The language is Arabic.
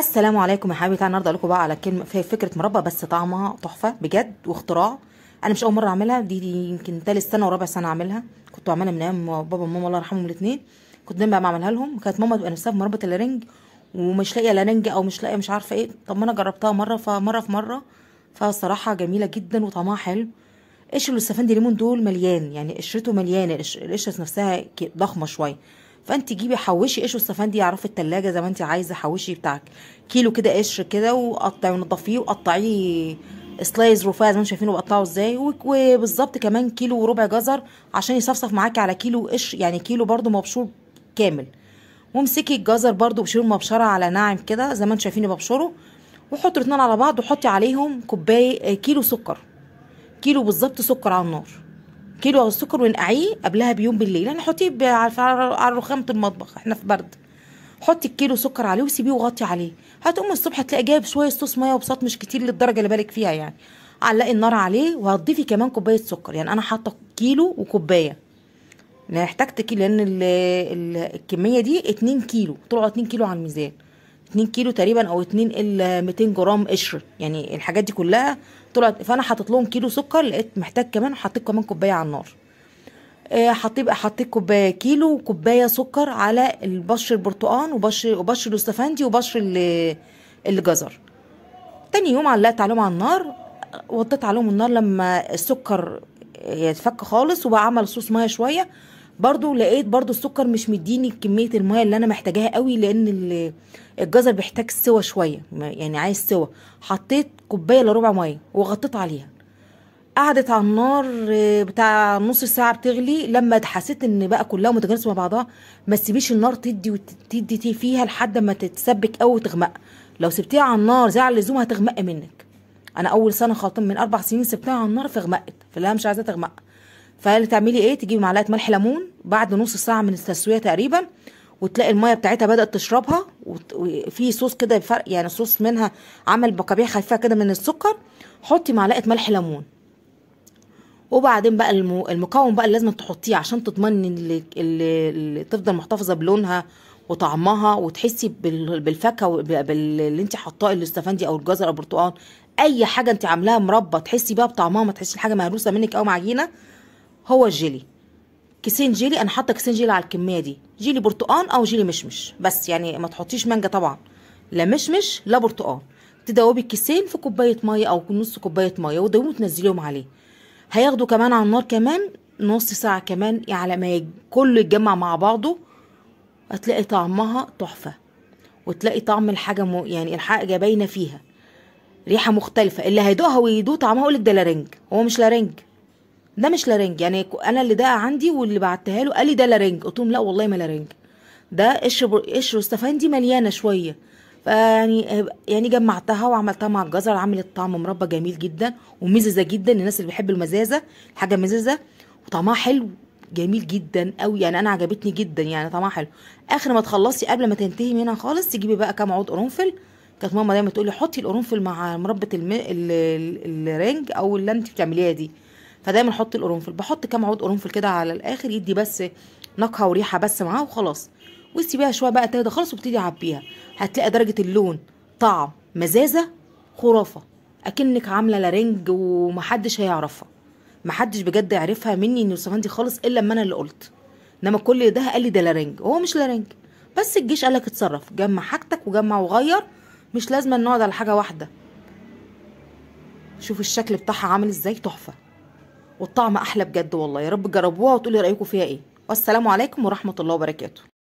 السلام عليكم يا حبايبي النهارده اقول لكم بقى على كلمه في فكره مربى بس طعمها تحفه بجد واختراع انا مش اول مره اعملها دي, دي يمكن تالت سنه ورابع سنه اعملها كنت بعملها من ايام بابا وماما الله يرحمهم الاثنين كنت دايما بعملها لهم كانت ماما تبقى نفسها في مربى الرنج ومش لاقيه لرنج او مش لاقيه مش عارفه ايه طب ما انا جربتها مره فمره في مره فالصراحه جميله جدا وطعمها حلو قشر السفندي ليمون دول مليان يعني قشرته مليانه القشره نفسها ضخمه شويه فانت جيبي حوشي قشر السفندي يعرفي التلاجة زي ما انت عايزه حوشي بتاعك كيلو كده قشر كده وقطعيه ونضفيه وقطعيه سلايز رفيع زي ما انتم شايفين بقطعه ازاي وبالظبط كمان كيلو وربع جزر عشان يصفصف معاكي على كيلو قشر يعني كيلو برده مبشور كامل وامسكي الجزر برده بشيله مبشره على ناعم كده زي ما انتم شايفيني ببشره وحطي الاثنين على بعض وحطي عليهم كوبايه آه، كيلو سكر كيلو بالظبط سكر على النار كيلو السكر ونقعيه قبلها بيوم بالليل هنحطيه يعني على رخامه المطبخ احنا في برد حطي الكيلو سكر عليه وسيبيه وغطي عليه هتقوم الصبح تلاقي جايب شويه صوص ميه وبساط مش كتير للدرجه اللي بالك فيها يعني علقي النار عليه وهتضيفي كمان كوبايه سكر يعني انا حاطه كيلو وكوبايه انا احتجت كيلو لان الكميه دي 2 كيلو طلعوا 2 كيلو على الميزان 2 كيلو تقريبا او 2 الا 200 جرام قشر يعني الحاجات دي كلها طلعت فانا حاطط لهم كيلو سكر لقيت محتاج كمان حطيت كمان كوبايه على النار آه، حطيت بقى حطيت كوبايه كيلو وكوبايه سكر على البشر البرتقان وبشر وبشر الاستفندي وبشر الجزر تاني يوم علقت عليهم على النار وطيت عليهم النار لما السكر يتفك خالص وبقى عمل صوص ميه شويه برضو لقيت برضو السكر مش مديني كميه الميه اللي انا محتاجاها قوي لان الجزر بيحتاج سوا شويه يعني عايز سوا حطيت كوبايه لربع ميه وغطيت عليها قعدت على النار آه، بتاع نص ساعه بتغلي لما حسيت ان بقى كلها متجانسه مع بعضها ما تسيبيش النار تدي وتدي فيها لحد ما تتسبك قوي تغمق لو سبتيها على النار زي على اللزوم هتغمق منك انا اول سنه خاطم من اربع سنين سبتها على النار فغمقت فلا مش عايزه تغمق فقال تعملي ايه تجيبي معلقه ملح ليمون بعد نص ساعه من التسويه تقريبا وتلاقي الميه بتاعتها بدات تشربها وفي صوص كده فرق يعني صوص منها عمل بقابيع خفيفه كده من السكر حطي معلقه ملح ليمون وبعدين بقى المكون بقى اللي لازم تحطيه عشان تضمني اللي, اللي تفضل محتفظه بلونها وطعمها وتحسي بالفاكهه اللي انت حطاه الاستفندي او الجزر او البرتقال اي حاجه انت عاملاها مربى تحسي بقى بطعمها ما تحسيش حاجه مهروسه منك او معجينه هو الجيلي كيسين جيلي انا حاطه كيسين جيلي على الكميه دي جيلي برتقان او جيلي مشمش بس يعني ما تحطيش مانجا طبعا لا مشمش لا برتقان تدوبي الكيسين في كوبايه ميه او نص كوبايه ميه وتدوبيهم وتنزليهم عليه هياخدوا كمان على النار كمان نص ساعه كمان على يعني ما كله يتجمع مع بعضه هتلاقي طعمها تحفه وتلاقي طعم الحاجه م... يعني الحاجه باينه فيها ريحه مختلفه اللي هيدوقها ويدوق طعمها يقول لك ده لارنج هو مش لارنج ده مش لارنج يعني انا اللي ده عندي واللي بعتها له قال لي ده لارنج قلت لهم لا والله ما لارنج ده قشر قشر السفان دي مليانه شويه فيعني يعني جمعتها وعملتها مع الجزر عملت طعم مربى جميل جدا ومززه جدا للناس اللي بيحبوا المزازه حاجه مززه وطعمها حلو جميل جدا قوي يعني انا عجبتني جدا يعني طعمها حلو اخر ما تخلصي قبل ما تنتهي منها خالص تجيبي بقى كام عود قرنفل كانت ماما دايما تقولي حطي القرنفل مع مربى الرنج او اللي انت بتعمليها دي فدايما احط القرنفل بحط كام عود قرنفل كده على الاخر يدي بس نكهه وريحه بس معاه وخلاص وسيبيها شويه بقى تهدى خالص وابتدي اعبيها هتلاقي درجه اللون طعم مزازه خرافه اكنك عامله لارنج ومحدش هيعرفها محدش بجد يعرفها مني ان الوصفات دي خالص الا لما انا اللي قلت انما كل ده قال لي ده لارنج هو مش لارنج بس الجيش قالك اتصرف جمع حاجتك وجمع وغير مش لازم نقعد على حاجه واحده شوف الشكل بتاعها عامل ازاي تحفه والطعم احلى بجد والله يا رب تجربوها وتقولي رايكم فيها ايه والسلام عليكم ورحمه الله وبركاته